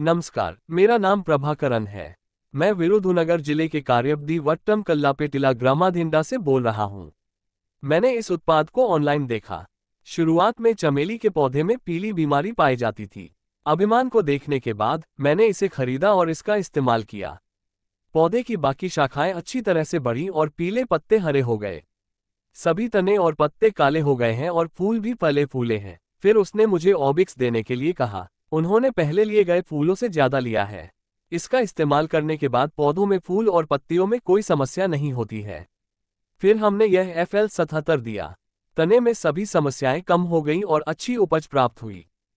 नमस्कार मेरा नाम प्रभाकरण है मैं विरुधुनगर जिले के कार्यपदी वट्टम कल्लापेटिला ग्रामाधिंडा से बोल रहा हूँ मैंने इस उत्पाद को ऑनलाइन देखा शुरुआत में चमेली के पौधे में पीली बीमारी पाई जाती थी अभिमान को देखने के बाद मैंने इसे खरीदा और इसका इस्तेमाल किया पौधे की बाकी शाखाएं अच्छी तरह से बढ़ी और पीले पत्ते हरे हो गए सभी तने और पत्ते काले हो गए हैं और फूल भी फले फूले हैं फिर उसने मुझे ओबिक्स देने के लिए कहा उन्होंने पहले लिए गए फूलों से ज्यादा लिया है इसका इस्तेमाल करने के बाद पौधों में फूल और पत्तियों में कोई समस्या नहीं होती है फिर हमने यह एफ एल दिया तने में सभी समस्याएं कम हो गईं और अच्छी उपज प्राप्त हुई